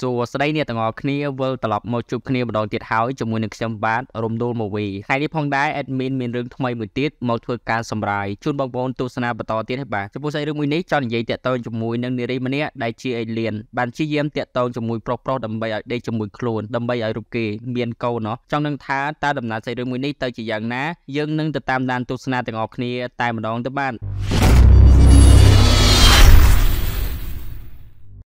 សួស្តីអ្នកទាំងអស់គ្នាវិលត្រឡប់មកជួបគ្នាម្ដងទៀតហើយជាមួយនឹងខ្ញុំបាទរំដួលមកវីថ្ងៃនេះផងដែរ admin មានរឿងថ្មីមួយទៀតមកធ្វើការសម្រាយជូនបងប្អូនទស្សនាបន្តទៀតហើយបាទចំពោះសាច់រឿងមួយនេះចង់និយាយតាក់ទងជាមួយនឹងនារីម្នាក់ដែលជា alien បានជាយាមតាក់ទងជាមួយប្រុសប្រុសដើម្បីឲ្យដេកជាមួយខ្លួនដើម្បីឲ្យរូបគេមានកូនណោះចង់នឹងថាតើដំណើរសាច់រឿងមួយនេះទៅជាយ៉ាងណាយើងនឹងទៅតាមដានទស្សនាទាំងអស់គ្នាតែម្ដងទៅបាទ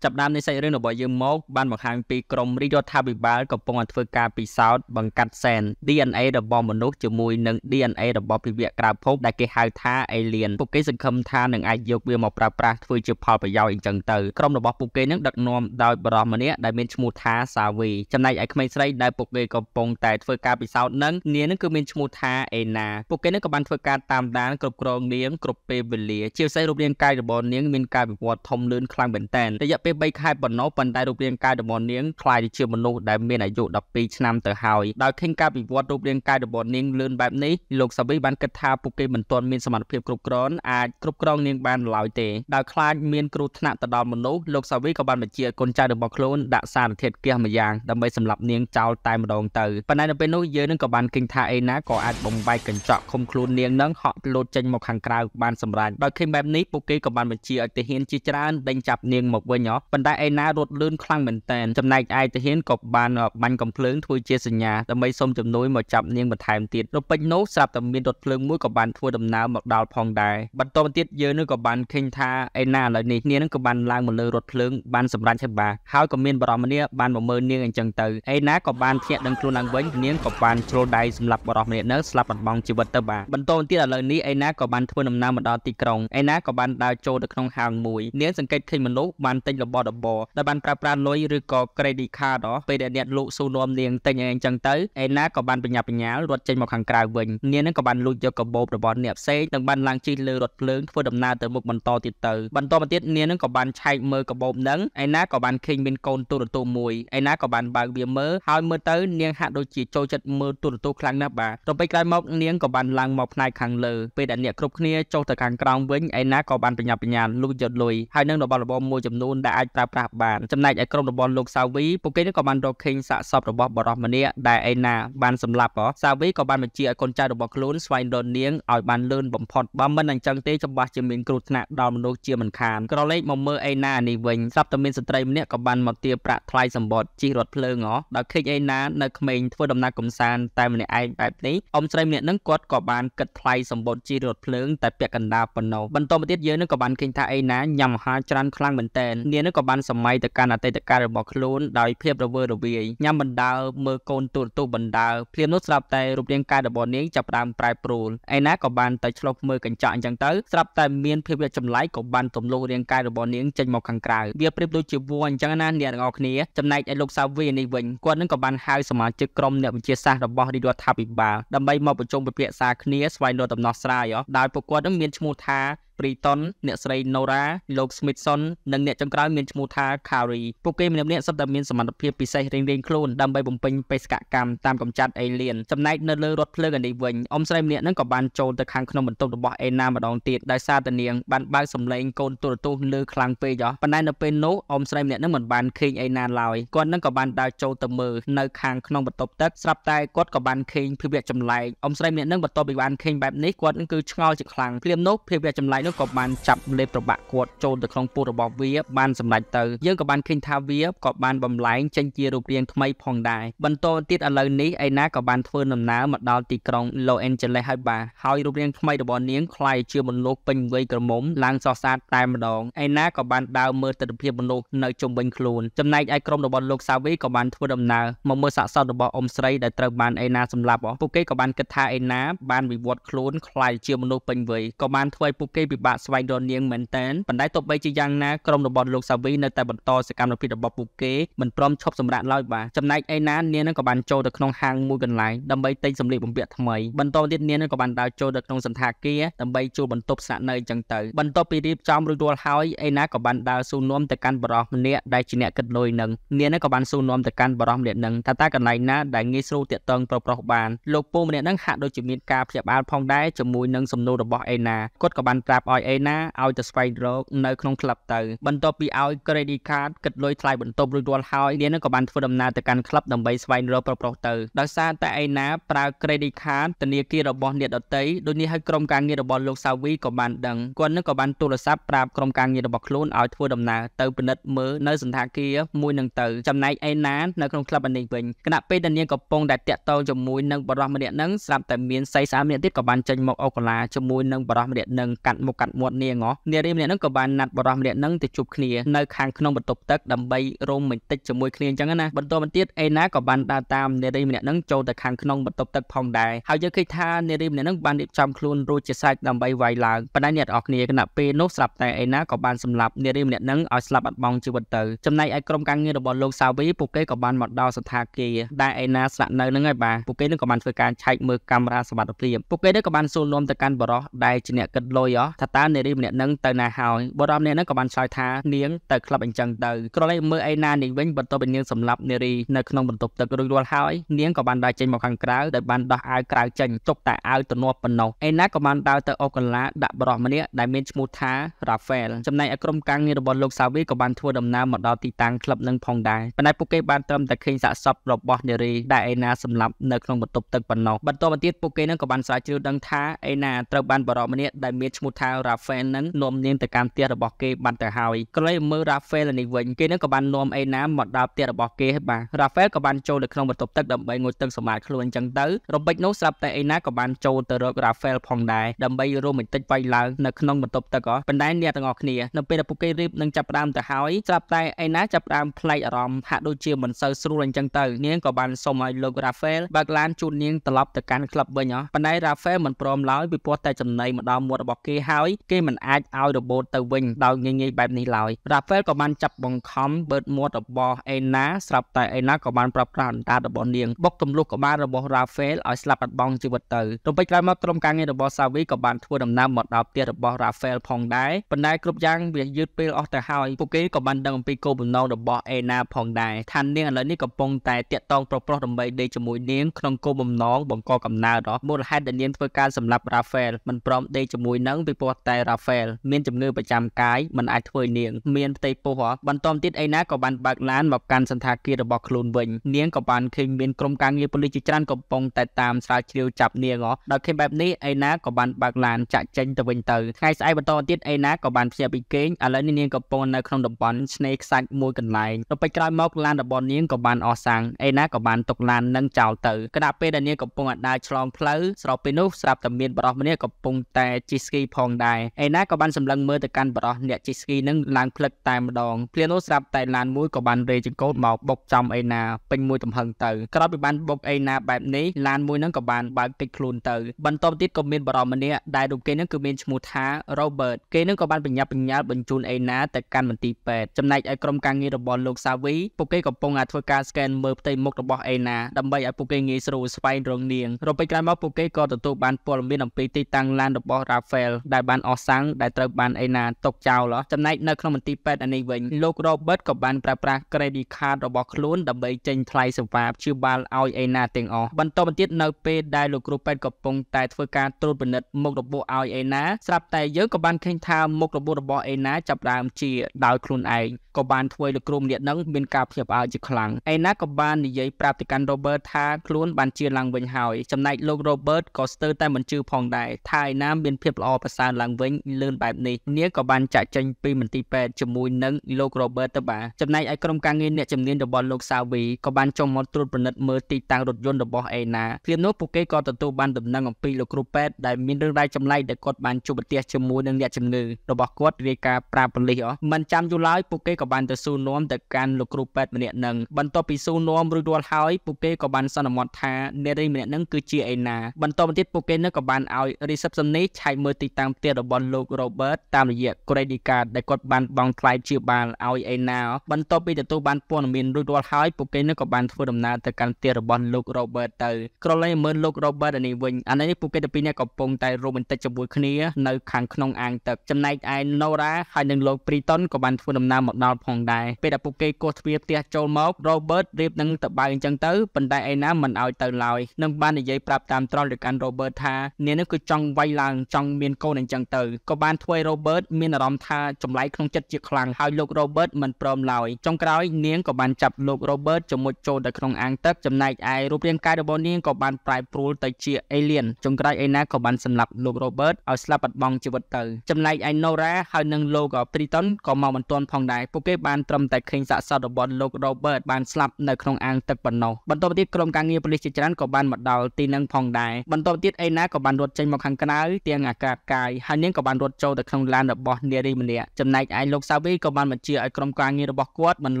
ចាប់ដើមនៃសាច់រឿងរបស់យើងមកបានបង្ហាញពីក្រមរាជរដ្ឋាភិបាលកំពុងធ្វើការពិសោធន៍បង្កាត់សែន DNA របស់មនុស្សជាមួយនឹង DNA របស់ពិវៈក្រៅភព ដែលគេហៅថា alien ពួកគេសង្ឃឹមថានឹងអាចយកវាមកប្រើប្រាស់ធ្វើជាផលប្រយោជន៍អីចឹងទៅក្រុមរបស់ពួកគេនឹងដឹកនាំដោយបរិសម្នាក់ដែលមានឈ្មោះថាសាវីចំណែកឯក្មេងស្រីដែលពួកគេកំពុងតែធ្វើការពិសោធន៍នឹងនាងនឹងគឺមានឈ្មោះថាអេណាពួកគេនឹងក៏បានធ្វើការតាមដានគ្រប់គ្រងនាងគ្រប់ពេលវេលា ជាពិសេសរូបរាងកាយរបស់នាងមានការវិវត្តធំលឿនខ្លាំងមែនទែនរយៈពេលពេល3ខែប៉ុណ្ណោះប៉ុន្តែរូបរាងកាយរបស់នាងคล้ายជាមនុស្សដែលមានអាយុ12ឆ្នាំទៅហើយដោយឃើញការវិវត្តរូបរាងកាយរបស់នាងលឿនបែបនេះលោកសាវីបានគិតថាពួកគេមិនទាន់មានសមត្ថភាពគ្រប់គ្រាន់អាចគ្រប់គ្រងនាងបានឡើយទេដោយខ្លាចមានគ្រោះថ្នាក់ទៅដល់មនុស្សលោកសាវីក៏បានបញ្ជាកូនចៅរបស់ខ្លួនដាក់សារធាតុហ្គាសមួយយ៉ាងដើម្បីសម្លាប់នាងចោលតែម្ដងទៅប៉ុន្តែនៅពេលនោះយើងនឹងក៏បានគិតថាអេណាក៏អាចបំបែកកញ្ចក់ឃុំខ្លួននាងនឹងហក់លោតចេញមកខាងក្រៅបានសម្រេចដោយឃើញបែបនេះពួកគេក៏បានបញ្ជាឲ្យទាហានជាច្រើនដេញចាប់នាងមកវិញហ៎ប៉ុន្តែឯណារត់លឿនខ្លាំងមែនតែនចំណែកឯទាហានក៏បានបាញ់កំភ្លើងធ្វើជាសញ្ញាដើម្បីសុំជំនួយមកចាប់នាងបន្ថែមទៀតរពេចនោះស្រាប់តែមានរថភ្លើងមួយក៏បានធ្វើដំណើរមកដល់ផងដែរបន្តមកទៀតយើងនឹងក៏បានឃើញថាឯណាឥឡូវនេះនាងនឹងក៏បានឡើងមកលើរថភ្លើងបានសម្រេចហើយបាទហើយក៏មានបរមនាបានមកមើលនាងអញ្ចឹងទៅឯណាក៏បានធាក់ដឹងខ្លួនឡើងវិញនាងក៏បានជ្រុលដៃសម្លាប់បរមនានៅស្លាប់បំងជីវិតទៅបាទបន្តមកទៀតឥឡូវនេះឯណាក៏បានធ្វើដំណើរមកដល់ទីក្រុងឯណាក៏បានដើរចូលទៅក្នុងហាងមួយនាងសង្កេតឃើញមនុស្សបានទិញលរបរដបដែលបានប្រើប្រាស់លុយឬក៏ credit card ពេលដែលអ្នកលក់ស៊ូនាំនាងទិញអីអញ្ចឹងទៅឯណាក៏បានបញ្ញាបញ្ញាលរត់ចេញមកខាងក្រៅវិញនាងនឹងក៏បានលួចយកកបោបរបស់អ្នកផ្សេងនិងបានឡើងជិះលើរថភ្លើងធ្វើដំណើរទៅមុខបន្តទៀតទៅបន្តមកទៀតនាងនឹងក៏បានឆែកមើលកបោបនឹងឯណាក៏បានឃើញមានកូនទូរទស្សន៍មួយឯណាក៏បានបើកវាមើលហើយមើលទៅ នាងហាក់ដូចជាចូលចិត្តមើលទូរទស្សន៍ខ្លាំងណាស់បាទទៅពេលក្រោយមក នាងក៏បានឡើងមកផ្នែកខាងលើពេលដែលអ្នកគ្រប់គ្នាចុះទៅខាងក្រោមវិញឯណាក៏បានបញ្ញាបញ្ញាលួចយកលុយហើយនឹងរបស់របរមួយចំនួនដែលអាចប្រើប្រាស់បានចំណែកឯក្រុមរបស់លោកសាវីពួកគេក៏បានរកឃើញសាកសពរបស់បរិសម្នាក់ដែលឯណាបានសម្លាប់សាវីក៏បានបញ្ជាឲ្យកូនចៅរបស់ខ្លួនស្វែងរកនាងឲ្យបានលឿនបំផុតបើមិនអញ្ចឹងទេច្បាស់ជាមានគ្រោះថ្នាក់ដល់មនុស្សជាមិនខានក្រឡេកមកមើលឯណានេះវិញស្រាប់តែមានស្ត្រីម្នាក់ក៏បានមកទារប្រាក់ថ្លៃសម្បត្តិជិះរថភ្លើងហ៎ដោយឃើញឯណានៅក្មេងធ្វើដំណើរកំសាន្តតែម្នាក់ឯងបែបនេះអ៊ំស្រីម្នាក់នឹងគាត់ក៏បានគិតថ្លៃសម្បត្តិជិះរថភ្លើងតែពាក់កណ្ដាលប៉ុណ្ណោះបន្តមកទៀតយើងនឹងក៏បានឃើញថាឯណាញ៉ាំអាហារច្រើនខ្លាំងមែនតើនាងនោះក៏បានសម័យទៅកាន់អតីតកាលរបស់ខ្លួនដោយភាពរវើរវាយញ៉ាំបណ្ដើមើលកូនទូរទស្សន៍បណ្ដើភ្លាមនោះស្រាប់តែរូបរាងកាយរបស់នាងចាប់ផ្ដើមប្រែប្រួលឯណាក៏បានទៅឆ្លុះមើលកញ្ចក់អញ្ចឹងទៅស្រាប់តែមានភាពចម្លែកក៏បានទម្លុះរាងកាយរបស់នាងចេញមកខាងក្រៅវាប្រៀបដូចជាវัวអញ្ចឹងណាអ្នកទាំងអស់គ្នាចំណែកឯលោកសាវីនេះវិញគាត់នឹងក៏បានហៅសមាជិកក្រុមអ្នកវិទ្យាសាស្ត្ររបស់រាជរដ្ឋាភិបាលដើម្បីមកប្រជុំពិភាក្សាគ្នាស្វែងរកដំណោះស្រាយដោយពួកគាត់នឹងមានឈ្មោះថា Britton អ្នកស្រី Nora លោក Smithson និងអ្នកចុងក្រោយមានឈ្មោះថា Carey ពួកគេម្នាក់ៗសុទ្ធតែមានសមត្ថភាពពិសេសរៀងៗខ្លួនដើម្បីបំពេញបេសកកម្មតាមកំចាត់អេលៀនចំណែកនៅលើរថភ្លើងនេះវិញអ៊ំស្រីម្នាក់នឹងក៏បានចូលទៅខាងក្នុងបន្ទប់របស់អេណាម្ដងទៀតដោយសារតានាងបានបើកសម្លេងកូនទូរទស្សន៍លើខ្លាំងពេកប៉ុន្តែនៅពេលនោះអ៊ំស្រីម្នាក់នឹងមិនបានឃើញអេណាឡើយគាត់នឹងក៏បានដើរចូលទៅមើលនៅខាងក្នុងបន្ទប់ទឹកស្រាប់តែគាត់ក៏បានឃើញភីវៈចម្លែកអ៊ំស្រីម្នាក់នឹងបន្ទាប់ពីបានឃើញបែបនេះគាត់នឹងគឺឆ្ងល់ជាខ្លាំងភ្លាមនោះភីវៈចម្លែកនោះក៏បានចាប់លេបត្របាក់គាត់ចូលទៅក្នុងពោះរបស់វាបានសម្រេចទៅយើងក៏បានឃើញថាវាក៏បានបំលែងចេញជារូបរាងថ្មីផងដែរបន្តទៀតឥឡូវនេះឯណាក៏បានធ្វើដំណើរមកដល់ទីក្រុង Los Angeles ហើយបាទហើយរូបរាងថ្មីរបស់នាងคล้ายជាមនុស្សពេញវ័យក្រមុំឡើងសសាតតែម្ដងឯណាក៏បានដើរមើលទស្សនភាពមនុស្សនៅជុំវិញខ្លួនចំណែកឯក្រុមរបស់លោកសាវីក៏បានធ្វើដំណើរមកមើលសាកសពរបស់អ៊ំស្រីដែលត្រូវបានឯណាសម្លាប់ពួកគេក៏បានគិតថាឯណា បានវិវត្តខ្លួនคล้ายជាមនុស្សពេញវ័យក៏បានធ្វើឲ្យពួកគេពិបាកស្វែងរកនាងមែនតែនប៉ុន្តែទោះបីជាយ៉ាងណាក្រុមរបស់លោកសាវីនៅតែបន្តសកម្មភាពរបស់ពួកគេមិនព្រមឈប់សម្រាកឡើយបាទចំណែកឯណានាងនឹងក៏បានចូលទៅក្នុងហាងមួយកន្លែងដើម្បីទិញសម្លៀកបំពាក់ថ្មីបន្តទៀតនាងនឹងក៏បានដើរចូលទៅក្នុងសន្តាគារដើម្បីជួលបន្ទប់ស្នាក់នៅអញ្ចឹងទៅបន្ទាប់ពីរៀបចំរួចរាល់ហើយឯណាក៏បានដើរស៊ូនាំទៅកាន់បរិសម្នាក់ដែលជាអ្នកគិតលុយនឹងនាងនឹងក៏បានស៊ូនាំទៅកាន់បរិសម្នាក់នឹងថាតើកន្លែងណាដែលងាយស្រួលទាក់ទងប្រុសប្រុសបានលោកពូម្នាក់នឹងហាក់ដូចជាមានការព្យាបាលផងដែរជាមួយនឹងសំណួររបស់ឯណាគាត់ក៏បានប្រាប់ឲ្យអេណាឲ្យទៅស្វែងរកនៅក្នុងក្លឹបទៅ បន្ទាប់ពីឲ្យ credit card គិតលុយថ្លៃបន្ទប់រួចរាល់ហើយនាងនឹងក៏បានធ្វើដំណើរទៅកាន់ក្លឹបដើម្បីស្វែងរកប្រុសៗទៅដោយសារតែអេណាប្រើ credit card ធនាគាររបស់អ្នកដតីដូចនេះឲ្យក្រុមការងាររបស់លោកសាវីក៏បានដឹងគាត់នឹងក៏បានទូរស័ព្ទប្រាប់ក្រុមការងាររបស់ខ្លួនឲ្យធ្វើដំណើរទៅពិនិត្យមើលនៅសន្តាគារមួយនឹងទៅចំណែកអេណានៅក្នុងក្លឹបនេះវិញគណៈពេលដែលនាងកំពុងតែតាក់ទងជាមួយនឹងបរិះម្នាក់នឹងស្រាប់តែមានសៃស្អាតម្នាក់ទៀតក៏បានចេញមកអូកូឡាជាមួយនឹងបរិះម្នាក់នឹងកាត់មកកាត់មាត់នាងហ៎នារីម្នាក់ហ្នឹងក៏បានណាត់បរិះម្នាក់ហ្នឹងទៅជួបគ្នានៅខាងក្នុងបន្ទប់ទឹកដើម្បីរំបន្តិចជាមួយគ្នាអញ្ចឹងណាបន្តមកទៀតអេណាក៏បានដើរតាមនារីម្នាក់ហ្នឹងចូលទៅខាងក្នុងបន្ទប់ទឹកផងដែរហើយយើងឃើញថានារីម្នាក់ហ្នឹងបានរៀបចំខ្លួនរួចជាសាច់ដើម្បីវាយឡើងប៉ុន្តែអ្នកទាំងអស់គ្នាគណៈពេលនោះស្រាប់តែអេណាក៏បានសម្លាប់នារីម្នាក់ហ្នឹងឲ្យស្លាប់បាត់បង់ជីវិតទៅចំណែកឯក្រុមការងាររបស់លោកសាវីពួកគេក៏បានមកដល់ស្ថាគារដែលអេណាស្នាក់នៅហ្នឹងហើយបាទពួកគេនឹងក៏បានធ្វើការឆែកមើលកាមេរ៉ាសវត្ថិភាពពួកគេនឹងក៏បានសួរនាំទៅកាន់បរិះដែលជាអ្នកគិតលុយអស់ថាតើនារីម្នាក់នឹងទៅណាហើយបុរសម្នាក់នឹងក៏បានឆ្លើយថានាងទៅក្លឹបអញ្ចឹងទៅក្រឡេកមើលឯណានាងវិញបន្ទាប់ពីនាងសម្លាប់នារីនៅក្នុងបន្ទប់ទឹករួចរាល់ហើយនាងក៏បានដើរចេញមកខាងក្រៅដោយបានដោះអាវក្រៅចេញទុកតែអាវទំនាស់ប៉ុណ្ណោះឯណាក៏បានដើរទៅអូកាឡាដាក់បរិសម្នាក់ដែលមានឈ្មោះថា Rafael ចំណែកឯក្រុមការងាររបស់លោកសាវីក៏បានធ្វើដំណើរមកដល់ទីតាំងក្លឹបនឹងផងដែរប៉ុន្តែពួកគេបានត្រឹមតែឃើញសាកសពរបស់នារីដែលឯណាសម្លាប់នៅក្នុងបន្ទប់ទឹកប៉ុណ្ណោះបន្ទាប់មកទៀតពួកគេនឹងក៏បានស្រាវជ្រាវដឹងថាឯណាត្រូវបានបរិសម្នាក់ដែលមានឈ្មោះថាៅរ៉ាហ្វែលនឹងនាំនាងទៅកាន់ផ្ទះរបស់គេបាត់ទៅហើយក្រឡេកមើលរ៉ាហ្វែលនេះវិញគេនឹងក៏បាននាំអេណាមកដល់ផ្ទះរបស់គេបាទរ៉ាហ្វែលក៏បានចូលទៅក្នុងបន្ទប់ទឹកដើម្បីងូតទឹកសម្អាតខ្លួនអញ្ចឹងទៅរំពេចនោះស្រាប់តែអេណាក៏បានចូលទៅរករ៉ាហ្វែលផងដែរដើម្បីរួមបន្តិចវាយឡើងនៅក្នុងបន្ទប់ទឹកប៉ុន្តែអ្នកទាំងអស់គ្នានៅពេលដែលពួកគេរៀបនឹងចាប់ផ្ដើមទៅហើយស្រាប់តែអេណាចាប់ផ្ដើមផ្លែកអារម្មណ៍ហាក់ដូចជាមិនសូវស្រួលអញ្ចឹងទៅនាងក៏បានសុំឲ្យលោករ៉ាហ្វែលបើកឡានជូននាងត្រឡប់ទៅកាន់ក្លឹបវិញប៉ុន្តែរ៉ាហ្វែលមិនព្រមឡើយពីព្រោះតែចំណៃមកដល់មាត់របស់គេហើយឡើយគេមិនអាចឲ្យរបូតទៅវិញដោយងាយងាយបែបនេះឡើយរ៉ាហ្វែលក៏បានចាប់បង្ខំបឺតមាត់របស់អេណាស្រាប់តែអេណាក៏បានប្រាប់ប្រាអន្តាតរបស់នាងបុកទម្លុះក្បាលរបស់រ៉ាហ្វែលឲ្យស្លាប់បាត់បង់ជីវិតទៅទៅពេចក្រោយមកក្រុមការងាររបស់សាវីក៏បានធ្វើដំណើរមកដល់ផ្ទះរបស់រ៉ាហ្វែលផងដែរប៉ុន្តែគ្រប់យ៉ាងវាយឺតពេលអស់ទៅហើយពួកគេក៏បានដឹងអំពីគោលបំណងរបស់អេណាផងដែរថានាងឥឡូវនេះកំពុងតែតាក់តង ប្រុសប្រុសដើម្បីដេកជាមួយនាងក្នុងគោលបំណងបង្កកំណើតមូលហេតុដែលនាងធ្វើការសម្លាប់រ៉ាហ្វែលមិនព្រមដេកជាមួយនឹងពីព្រោះគាត់តែ Rafael មានជំងឺប្រចាំកាយមិនអាចធ្វើនាងមានផ្ទៃពោះបន្ទាប់ទៀតអីណាក៏បានបើកឡានមកកាន់សន្តាគាររបស់ខ្លួនវិញនាងក៏បានឃើញមានក្រុមការងារប៉ូលីសជាច្រើនកំពុងតែតាមស្រាវជ្រាវចាប់នាងដល់ឃើញបែបនេះអីណាក៏បានបើកឡានចាក់ចេញទៅវិញទៅថ្ងៃស្អែកបន្តទៀតអីណាក៏បានភ្ញាក់ពីគេងឥឡូវនាងកំពុងនៅក្នុងតំបន់ឆ្នេរខ្សាច់មួយកន្លែងដល់ពេលក្រោយមកឡានរបស់នាងក៏បានអស់សាំងអីណាក៏បានຕົកឡាននឹងចោលទៅគណៈពេលដែលនាងកំពុងដើរឆ្លងផ្លូវស្របពេលនោះស្រាប់តែមានបរិសម្នាក់កំពុងតែជិះស្គីផងដែរអេណាក៏បានសម្លឹងមើលទៅកាន់បរោះអ្នកជិះស្គីនឹងឡើងផ្លឹកតែម្ដងភ្លាមនោះស្រាប់តែឡានមួយក៏បានរេចង្កូតមកបុកចំអេណាពេញមួយទំហឹងទៅក្រោយពីបានបុកអេណាបែបនេះឡានមួយនឹងក៏បានបើកកិច្ចខ្លួនទៅបន្ទាប់ទៀតក៏មានបរោះម្នាក់ដែលរូបគេនឹងគឺមានឈ្មោះថា Robert គេនឹងក៏បានបញ្ញាប់បញ្ញាល់បញ្ជូនអេណាទៅកាន់មន្ទីរពេទ្យចំណែកឲ្យក្រុមការងាររបស់លោកសាវីពួកគេកំពុងតែធ្វើការ scan មើលផ្ទៃមុខរបស់អេណាដើម្បីឲ្យពួកគេងាយស្រួលស្វែងរកនាងរំពេចក្រោយមកពួកគេក៏ទទួលបានព័ត៌មានអំពីទីតាំងឡានរបស់ Rafael ដែលបានអស់សាំងដែលត្រូវបានអេណាຕົកចោលចំណែកនៅក្នុងមន្ទីរពេទ្យនេះវិញលោក Robert ក៏បានប្រើប្រាស់ credit card របស់ខ្លួនដើម្បីចេញថ្លៃសេវាព្យាបាលឲ្យអេណាទាំងអស់បន្តមកទៀតនៅពេលដែលលោកគ្រូពេទ្យកំពុងតែធ្វើការត្រួតពិនិត្យមុខរបួសឲ្យអេណាស្រាប់តែយើងក៏បានឃើញថាមុខរបួសរបស់អេណាចាប់ដើមជាដោយខ្លួនឯងក៏បានធ្វើឲ្យលោកគ្រូម្នាក់នឹងមានការភ្ញាក់ផ្អើលជាខ្លាំងឯណាក៏បាននិយាយប្រាប់ទៅកាន់ Robert ថាខ្លួនបានជឿឡើងវិញហើយចំណែកលោក Robert ក៏ស្ទើរតែមិនជឿផងដែរថាឯណាមានភាពល្អប្រសើរឡើងវិញលឿនបែបនេះនាងក៏បានចាក់ចេញពីមន្ទីរពេទ្យជាមួយនឹងលោក Robert ទៅបាទចំណែកឯក្រុមការងារអ្នកជំនាញរបស់លោក Savi ក៏បានចុះមកត្រួតពិនិត្យមើលទីតាំងរថយន្តរបស់ឯណាគ្រានោះពួកគេក៏ទទួលបានដំណឹងអំពីលោកគ្រូពេទ្យដែលមានរឿងរ៉ាវចម្លែកដែលគាត់បានជួបប្រទះជាមួយនឹងអ្នកជំងឺរបស់គាត់រាយការណ៍ប្រាប់ប៉ូលីសមិនចាំយូរឡើយពួកគេក៏បានទៅស៊ូនាំទៅកាន់លោកគ្រូពេទ្យម្នាក់នឹងបន្ទាប់ពីស៊ូនាំរួចរាល់ហើយពួកគេក៏បានសន្មតថានារីម្នាក់នឹងគឺជាអេណាបន្តមកទៀតពួកគេនៅក៏បានឲ្យ reception នេះឆែកមើលទីតាំងផ្ទះរបស់លោក Robert តាមរយៈ credit card ដែលគាត់បានបង់ថ្លៃជាបាលឲ្យអេណាបន្ទាប់ពីទទួលបានព័ត៌មានរួចរាល់ហើយពួកគេនៅក៏បានធ្វើដំណើរទៅកាន់ផ្ទះរបស់លោក Robert ទៅក្រឡេកមើលលោក Robert នេះវិញអានេះពួកគេទៅពីនេះកំពុងតែរ៉ូមែនទិកជាមួយគ្នានៅខាងក្នុងអាងទឹកចំណែកឯ Nora ហើយនិងលោក Priton ក៏បានធ្វើដំណើរមកដល់ោតផងដែរពេលដែលពួកគេគោះទ្វារផ្ទះចូលមក Robert រៀបនឹងទៅបើអញ្ចឹងទៅប៉ុន្តែឯណាមិនឲ្យទៅឡើយនឹងបាននិយាយប្រាប់តាមត្រង់ទៅកាន់ Robert ថានាងនេះគឺចង់វាយឡើងចង់មានកូនអញ្ចឹងទៅក៏បានធ្វើឲ្យ Robert មានអារម្មណ៍ថាចម្លែកក្នុងចិត្តជាខ្លាំងហើយលោក Robert មិនព្រមឡើយចុងក្រោយនាងក៏បានចាប់លោក Robert ជំមុជចូលទៅក្នុងអាងទឹកចំណែកឯរូបរាងកាយរបស់នាងក៏បានប្រែប្រួលទៅជា alien ចុងក្រោយឯណាក៏បានសម្លាប់លោក Robert ឲ្យស្លាប់បាត់បង់ជីវិតទៅចំណែកឯ Nora ហើយនិងលោក Triton ក៏មកមិនទាន់ផងដែរពពួកគេបានត្រឹមតែឃើញសាកសពរបស់លោក Robert បានស្លាប់នៅក្នុងអាងទឹកប៉ុណ្ណោះបន្ទាប់មកទៀតក្រុមការងារប៉ូលីសជាច្រើនក៏បានមកដល់ទីនឹងផងដែរបន្ទាប់ទៀតអេណាក៏បានរត់ចេញមកខាងក្រៅទាំងអាកាសកាយហើយនាងក៏បានរត់ចូលទៅក្នុងឡានរបស់នារីម្នាក់ចំណែកឯលោកសាវីក៏បានបញ្ជាឲ្យក្រុមការងាររបស់គាត់បន្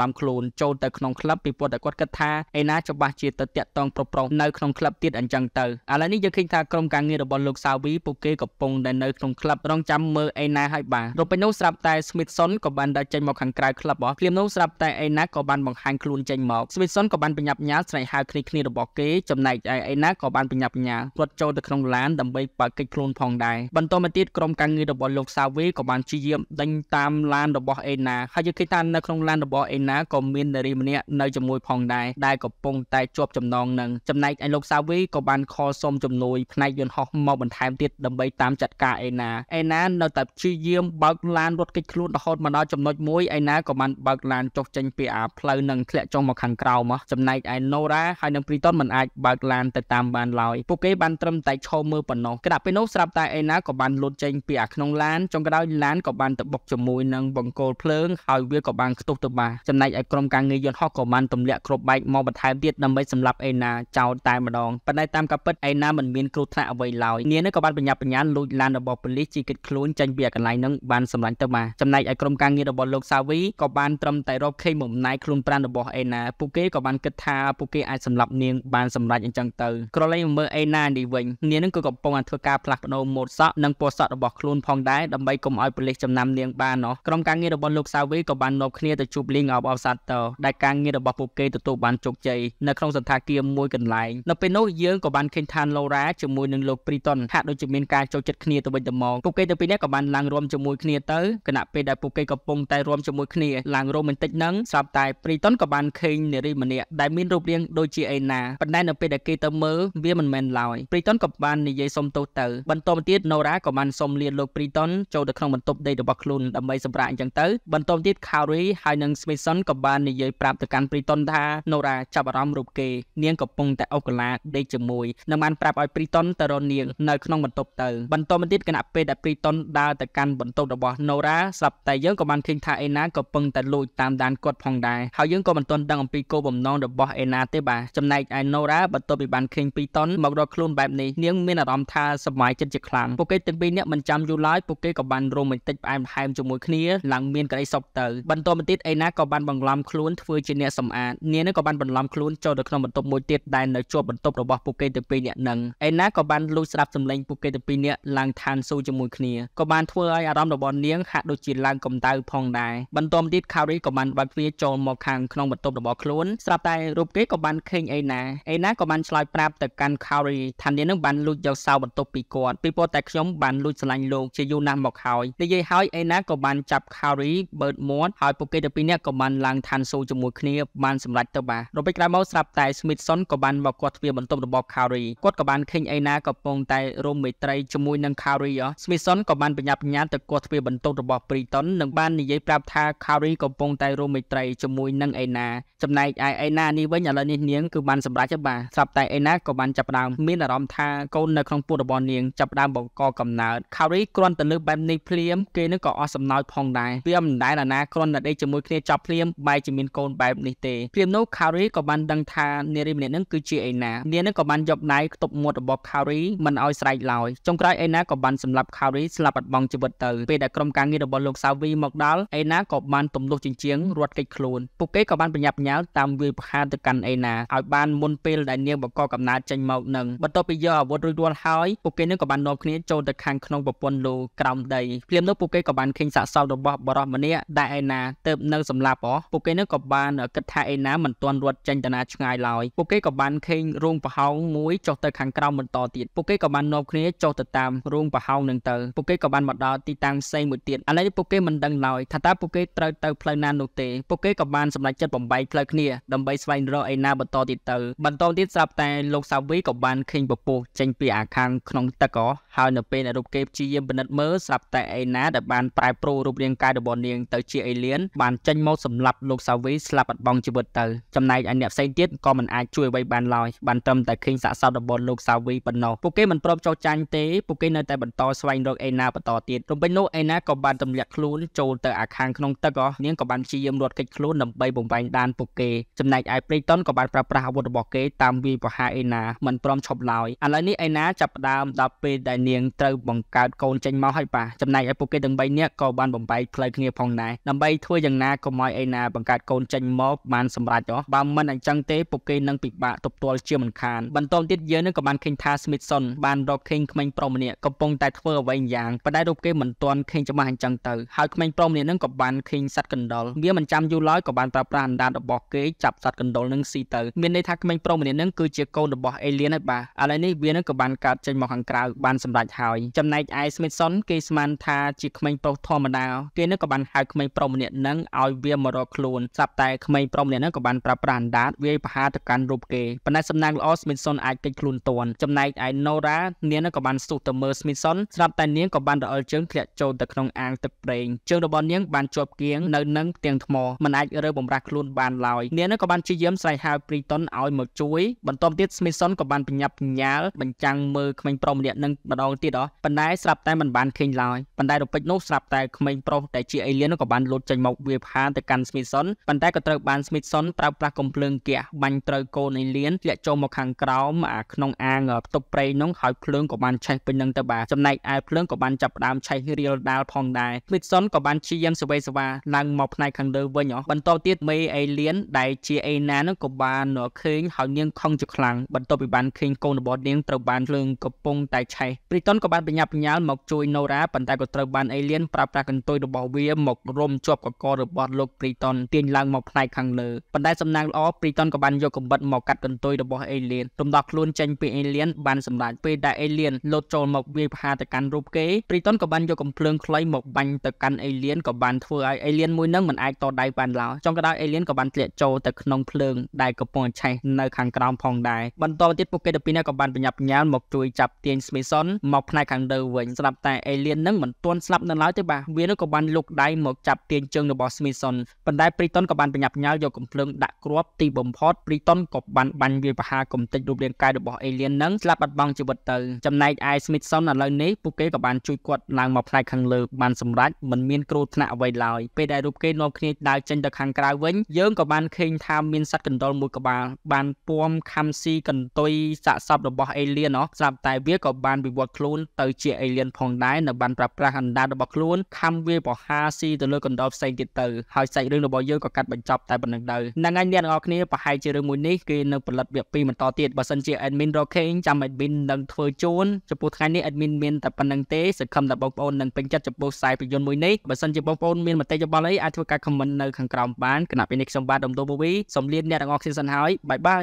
លំខ្លួនចូលទៅក្នុងក្លឹបពីព្រោះតែគាត់គិតថាអេណាច្បាស់ជាទៅតាក់តងប្រុសប្រុសនៅក្នុងក្លឹបទៀតអញ្ចឹងទៅឥឡូវនេះយើងឃើញថាក្រុមការងាររបស់លោកសាវីពួកគេកំពុងតែនៅក្នុងក្លឹបរងចាំមើលអេណាឲ្យបានរូបពេលនោះស្រាប់តែ Smithson ក៏បានដើរចេញមកខាងក្រៅក្រៅក្លឹបរបស់គ្រាមនោះស្រាប់តែអេណាក៏បានបង្ហាញខ្លួនចេញមកស្វីសុនក៏បានប្រញាប់ញ៉ាល់ស្រែកហៅគ្នាគ្នារបស់គេចំណែកឯអេណាក៏បានប្រញាប់ញ៉ាល់គាត់ចូលទៅក្នុងឡានដើម្បីបើកកិច្ចខ្លួនផងដែរបន្តមកទៀតក្រុមការងាររបស់លោកសាវីក៏បានជាយាមដេញតាមឡានរបស់អេណាហើយគេថានៅក្នុងឡានរបស់អេណាក៏មាននារីម្នាក់នៅជាមួយផងដែរដែលកំពុងតែជាប់ចំណងនឹងចំណែកឯលោកសាវីក៏បានខលសុំជំនួយផ្នែកយន្តហោះមកបន្ថែមទៀតដើម្បីតាមចាត់ការអេណាអេណានៅតែព្យាយាមបើកឡានរត់គេចខ្លួនរហូតមកដល់ចំណុចមួយអេណាណាក៏បានបើកឡានចុះចេញពីអាផ្លូវនឹងធ្លាក់ចុះមកខាងក្រោមមកចំណែកឯ Nora ហើយនឹង Priton មិនអាចបើកឡានទៅតាមបានឡើយពួកគេបានត្រឹមតែឈរមើលប៉ុណ្ណោះក្រៅពីនោះស្រាប់តែឯណាក៏បានលុតចេញពីអាក្នុងឡានចុងក្រោយឡានក៏បានទៅបុកជាមួយនឹងបង្គោលភ្លើងហើយវាក៏បានខ្ទុះទៅបាចំណែកឯក្រុមការងារយន្តហោះក៏បានទម្លាក់គ្រាប់បែកមកបន្ថែមទៀតដើម្បីសម្លាប់ឯណាចោលតែម្ដងប៉ុន្តែតាមការពិតឯណាមិនមានគ្រោះថ្នាក់អ្វីឡើយនាងនេះក៏បានបញ្ញាបញ្ញាលួចឡានរបស់ប៉ូលីសជីកិតខ្លួនចេញពីកន្លែងនឹងបានសម្លាញ់ទៅបាចំណែកឯក្រុមការងាររបស់លោកសាវីក៏បានត្រឹមតែរកឃើញមុំណៃខ្លួនប្រាណរបស់អេណាពួកគេក៏បានគិតថាពួកគេអាចសម្លាប់នាងបានសម្រេចអញ្ចឹងទៅក្រឡេកមកមើលអេណានេះវិញនាងនឹងក៏កំពុងធ្វើការផ្លាស់ប្ដូរម៉ូដសក់និងពណ៌សក់របស់ខ្លួនផងដែរដើម្បីកុំឲ្យប៉ូលីសចំណាំនាង បានណោះក្រុមការងាររបស់លោកសាវីក៏បាននាំគ្នាទៅជួបលីងអបអសាទតដែលការងាររបស់ពួកគេទទួលបានជោគជ័យនៅក្នុងសន្តាគារមួយកន្លែងនៅពេលនោះយើងក៏បានឃើញថាឡូរ៉ាជាមួយនឹងលោកព្រីតុនហាក់ដូចជាមានការចូលចិត្តគ្នាទៅវិញទៅមកពួកគេទៅពីនេះក៏បានឡើងរួមជាមួយគ្នាទៅគណៈពេលដែលពួកគេកំពុងតែរួមជាមួយគ្នាឡើងរ៉ូមែនទិកហ្នឹងស្រាប់តែព្រីតុនក៏បានឃើញនារីម្នាក់ដែលមានរូបរាងដូចជាអេណាប៉ុន្តែនៅពេលដែលគេទៅមើលវាមិនមែនឡើយព្រីតុនក៏បាននិយាយសុំទោសទៅបន្តមកទៀតណូរ៉ាក៏បានសុំលាលោកព្រីតុនចូលទៅក្នុងបន្ទប់ដេករបស់ខ្លួនដើម្បីសម្រាកអញ្ចឹងទៅបន្តមកទៀតខារីហើយនិងស្មីសុនក៏បាននិយាយប្រាប់ទៅកាន់ព្រីតុនថាណូរ៉ាចាប់អារម្មណ៍រូបគេនាងកំពុងតែអូកឡាដេកជាមួយនឹងបានប្រាប់ឲ្យព្រីតុនទៅរនាងនៅ ក្នុងបន្ទប់ទៅបន្តមកទៀតគណៈពេលដែលព្រីតុនដើរទៅកាន់បន្ទប់របស់ណូរ៉ាស្រាប់តែយើងក៏បានឃើញថាអេណាក៏ពឹងតែលួចតាមដានគាត់ផងដែរហើយយើងក៏មិនទាន់ដឹងអំពីគោលបំណងរបស់អេណាទេបាទចំណែកឯណូរ៉ាបន្ទាប់ពីបានឃើញ2តុនមករកខ្លួនបែបនេះនាងមានអារម្មណ៍ថាសប្បាយចិត្តជាខ្លាំងពួកគេទាំងពីរនាក់មិនចាំយូរឡើយពួកគេក៏បានរមបន្តិចផ្អែមល្ហែមជាមួយគ្នាឡើងមានក្តីសុខទៅបន្តមកទៀតអេណាក៏បានបង្ឡំខ្លួនធ្វើជាអ្នកសម្អាតនាងនេះក៏បានបន្លំខ្លួនចូលទៅក្នុងបន្ទប់មួយទៀតដែលនៅជាប់បន្ទប់របស់ពួកគេទាំងពីរនាក់នឹងអេណាក៏បានលួចស្ដាប់សម្លេងពួកគេទាំងពីរនាក់ឡើងឋានសួគ៌ជាមួយគ្នាក៏បានធ្វើឲ្យអារម្មណ៍របស់នាងហាក់ដូចជាឡើងកម្ដៅផងដែរបន្បន្តមកទៀត Curry ក៏បានបាត់វាចូលមកខាងក្នុងបន្ទប់របស់ខ្លួនស្រាប់តែរូបគេក៏បានឃើញអេណាអេណាក៏បានឆ្លើយប្រាប់ទៅកាន់ Curry ថានាងនឹងបានលួចយកសៅបន្ទប់ពីគាត់ពីព្រោះតែខ្ញុំបានលួចឆ្លាញ់លោកជាយូរណាស់មកហើយនិយាយហើយអេណាក៏បានចាប់ Curry បឺតមាត់ហើយពួកគេទាំងពីរនាក់ក៏បានឡើងឋានសួគ៌ជាមួយគ្នាបានសម្រេចទៅបាទរំពេចក្រោយមកស្រាប់តែ Smithson ក៏បានមកគាត់ទ្វារបន្ទប់របស់ Curry គាត់ក៏បានឃើញអេណាកំពុងតែរំមេត្រីជាមួយនឹង Curry Smithson ក៏បានបញ្ញាបញ្ញាទៅគាត់ទ្វារបន្ទប់របស់ Brighton និងបាននិយាយប្រាប់ថា Curry កំពុងតែរួមមិត្តរីជាមួយនឹងអេណា ចំណែកឯអេណានេះវិញឥឡូវនេះនាងគឺបានសម្រេចបាទស្រាប់តែអេណាក៏បានចាប់ផ្ដើមមានអារម្មណ៍ថាកូននៅក្នុងពោះរបស់នាងចាប់ផ្ដើមបង្កកំណើត Curry គ្រាន់តែលើបែបនេះភ្លាមគេនឹងក៏អស់សំណោចផងដែរវាមិនដែលអាណាគ្រាន់តែដេកជាមួយគ្នាចប់ភ្លាមបែរជាមានកូនបែបនេះទេភ្លាមនោះ Curry ក៏បានដឹងថានារីម្នាក់នឹងគឺជាអេណានាងនឹងក៏បានយកដៃខ្ទប់មាត់របស់ Curry មិនឲ្យស្រែកឡើយចុងក្រោយអេណាក៏បានសម្លាប់ Curry ស្លាប់បាត់បង់ជីវិតទៅពេលដែលក្រុមការងាររបស់លោកសាវីមកដល់អេណាក៏បានទំនុះជញ្ជាំងរត់គេចខ្លួនពួកគេក៏បានប្រញាប់ប្រញាល់តាមវាយប្រហារទៅកាន់អេណាឲ្យបានមុនពេលដែលនាងបកកំណើតចេញមកនឹងបន្ទាប់ពីយកអាវុធរួចរាល់ហើយពួកគេនឹងក៏បាននាំគ្នាចូលទៅខាងក្នុងប្រព័ន្ធលូក្រោមដីភ្លាមនោះពួកគេក៏បានឃើញសាកសពរបស់បរិសម្នាក់ដែលអេណាទៅនៅសម្លាប់អស់ពួកគេនឹងក៏បានគិតថាអេណាមិនទាន់រត់ចេញទៅណាឆ្ងាយឡើយពួកគេក៏បានឃើញរូងប្រហោងមួយចុះទៅខាងក្រោមបន្តទៀតពួកគេក៏បាននាំគ្នាចុះទៅតាមរូងប្រហោងនឹងទៅពួកគេក៏បានមកដល់ទីតាំងផ្សេងមួយទៀតឥឡូវពួកគេមិនដឹងឡើយថាតើពួកគេត្រូវទៅផ្លូវណានោះទេ ពួកគេក៏បានសម្រេចចិត្តបំបីផ្លូវគ្នាដើម្បីស្វែងរកឯណាបន្តទៀតទៅបន្តទៀតស្រាប់តែលោកសាវីក៏បានឃើញពពុះចេញពីអាខាងក្នុងទឹកក៏ហើយនៅពេលដែលរូបគេព្យាយាមពិនិត្យមើលស្រាប់តែឯណាដែលបានប្រែប្រួលរូបរាងកាយរបស់នាងទៅជាអេលៀនបានចេញមកសម្លាប់លោកសាវីស្លាប់បាត់បង់ជីវិតទៅចំណែកឯអ្នកផ្សេងទៀតក៏មិនអាចជួយអ្វីបានឡើយបានត្រឹមតែឃើញសាកសពរបស់លោកសាវីប៉ុណ្ណោះពួកគេមិនព្រមចោះចាញ់ទេពួកគេនៅតែបន្តស្វែងរកឯណាបន្តទៀតរំពេញនោះឯណាក៏បានទម្លាក់ខ្លួនចូលទៅអាខាងក្នុងទឹកអស់នាងក៏បានព្យាយាមរត់គេចខ្លួនដើម្បីបំបែងដានពួកគេចំណែកឯប្រេតុនក៏បានប្រើប្រាស់អាវុធរបស់គេតាមវាយប្រហារអេណាមិនព្រមឈប់ឡើយឥឡូវនេះអេណាចាប់ផ្ដើមដល់ពេលដែលនាងត្រូវបង្កើតកូនចេញមកហើយបាទចំណែកឯពួកគេទាំង3នាក់ក៏បានបំបែកផ្លូវគ្នាផងដែរដើម្បីធ្វើយ៉ាងណាកុំឲ្យអេណាបង្កើតកូនចេញមកបានសម្រេចអស់បើមិនអញ្ចឹងទេពួកគេនឹងពិបាកទប់ទល់ជាមិនខានបន្តទៀតយើងនឹងក៏បានឃើញថា Smithson បានរកឃើញក្មេងប្រុសម្នាក់កំពុងតែធ្វើអ្វីយ៉ាងប៉ុន្តែរូបគេមិនទាន់ឃើញច្បាស់អញ្ចឹងទៅហើយក្មេងប្រុសម្នាក់នឹងក៏បានឃើញឃើញសត្វកណ្ដុរវាមិនចាំយូរឡើយក៏បានប្រើប្រាស់អណ្ដាតរបស់គេចាប់សត្វកណ្ដុរនឹងស៊ីទៅមានន័យថាក្មេងប្រុសម្នាក់នឹងគឺជាកូនរបស់អេលៀនហើយបាទឥឡូវនេះវានឹងក៏បានកើតចេញមកខាងក្រៅបានសម្រេចហើយចំណែកឯ Smithson គេស្មានថាជាក្មេងប្រុសធម្មតាគេនឹងក៏បានហៅក្មេងប្រុសម្នាក់នឹងឲ្យវាមករកខ្លួនស្រាប់តែក្មេងប្រុសម្នាក់នឹងក៏បានប្រើប្រាស់អណ្ដាតវាយប្រហារទៅកាន់រូបគេប៉ុន្តែសំណាងល្អ Smithson អាចគេចខ្លួនទាន់ចំណែកឯ Nora នាងនឹងក៏បានស៊ូទៅមើល Smithson ស្រាប់តែនាងក៏បានរអិលជើងធ្លាក់ចូលទៅក្នុងអាងទឹកប្រេងជើងរបស់នាងបានជាប់គគៀងនៅនឹងផ្ទាំងថ្មមិនអាចរើបំរាស់ខ្លួនបានឡើយនាងនោះក៏បានព្យាយាមស្រែកហៅ Priton ឲ្យមកជួយ បន្ទាប់ទៀត Smithson ក៏បានបញ្ញាប់បញ្ញាលបញ្ចាំងមើលក្មេងប្រុសម្នាក់នឹងម្ដងទៀតហ៎ប៉ុន្តែស្រាប់តែមិនបានឃើញឡើយប៉ុន្តែរពេចនោះស្រាប់តែក្មេងប្រុសដែលជា alien នោះក៏បានលោតចេញមក វាផានទៅកាន់ Smithson ប៉ុន្តែក៏ត្រូវបាន Smithson ប្រើប្រាស់កំភ្លើងហ្គាសបាញ់ត្រូវកូន alien ធ្លាក់ចូលមកខាងក្រោមអាក្នុងអាងផ្ទប់ព្រៃនោះហើយភ្លើងក៏បានឆេះពេញនឹងទៅបាទចំណែកឯភ្លើងក៏បានចាប់ផ្ដើមឆេះរៀលដាលផងដែរ Smithson ក៏បានជាយាមសវេសវ៉ាឡើងមកផ្នែកខាងលើវិញហ៎បន្ទាប់ទៀតមេអេលៀនដែលជាអេណានោះក៏បានរកឃើញហើយនាងខំជាខ្លាំងបន្ទាប់ពីបានឃើញកូនរបស់នាងត្រូវបានភ្លើងកំពុងតែឆេះព្រីតុនក៏បានបញ្ញាបញ្ញាមកជួយណូរ៉ាប៉ុន្តែក៏ត្រូវបានអេលៀនប្រើប្រាស់កន្ទុយរបស់វាមករុំជាប់កករបស់លោកព្រីតុនទាញឡើងមកផ្នែកខាងលើប៉ុន្តែសំណាងល្អព្រីតុនក៏បានយកកំបិតមកកាត់កន្ទុយរបស់អេលៀនរំដោះខ្លួនចេញពីអេលៀនបានសម្រេចពេលដែលអេលៀនលោតចូលមកវាយប្រហារទៅកាន់រូបគេព្រីតុនក៏បានយកកំភ្លើងខ្លីមកបាញ់ទៅកាន់អេលៀនក៏បានធ្វើឲ្យអេលៀនមួយនឹងមិនអាចតដៃបានឡើយចុងក្រោយអេលៀនក៏បានធ្លាក់ចូលទៅក្នុងភ្លើង ដែលកំពុងឆេះនៅខាងក្រោមផងដែរបន្តទៅទៀតពួកគេទៅពីនេះក៏បានបញ្ញាប់ញ្ញាលមកជួយចាប់ទាញ Smithson មកផ្នែកខាងលើវិញស្រាប់តែអេលៀននឹងមិនទាន់ស្លាប់នៅឡើយទេបាទវានឹងក៏បានលុកដៃមកចាប់ទាញជើងរបស់ Smithson ប៉ុន្តែ Briton ក៏បានបញ្ញាប់ញ្ញាលយកកំភ្លើងដាក់គ្រាប់ទីបំផុត Briton ក៏បានបាញ់វាប្រហារកំទេចរូបរាងកាយរបស់អេលៀននឹងស្លាប់បាត់បង់ជីវិតទៅចំណែកឯ Smithson ឥឡូវនេះពួកគេក៏បានជួយគាត់ឡើងមកផ្នែកខាងលើបានសម្រេចមិនមានគ្រោះថ្នាក់អ្វីឡើយពេលដែលរូបគេនាំគ្នាដើរចេញទៅខាងក្រៅវិញយើងក៏បានឃើញថាមានសត្វកណ្ដុរមួយក្បាលបានពួមខំស៊ីកន្ទុយសាកសពរបស់អេលៀនណោះស្រាប់តែវាក៏បានវិវត្តខ្លួនទៅជាអេលៀនផងដែរនៅបានប្រប្រាស់អណ្ដាតរបស់ខ្លួនខំវាបរហាស៊ីទៅលើកណ្ដុរផ្សេងទៀតទៅហើយសាច់រឿងរបស់យើងក៏កាត់បញ្ចប់តែប៉ុណ្្នឹងទៅហ្នឹងហើយអ្នកទាំងអស់គ្នាប្រហែលជារឿងមួយនេះគេនៅផលិតវគ្គ2បន្តទៀតបើសិនជា admin រកឃើញចាំ admin នឹងធ្វើជូនចំពោះថ្ងៃនេះ admin មានតែប៉ុណ្្នឹងទេសង្ឃឹមថាបងប្អូននឹងពេញចិត្តចំពោះខ្សែភាពយន្តមួយនេះបើសិនជាបងប្អូនមានមតិតិយោបល់អីអាចធ្វើការ comment នៅខាងក្រោមបានគណៈពេលនេះខ្ញុំបាទដុំតូបូវីសូមលាអ្នកទាំងអស់គ្នាសិនហើយបាយបាយ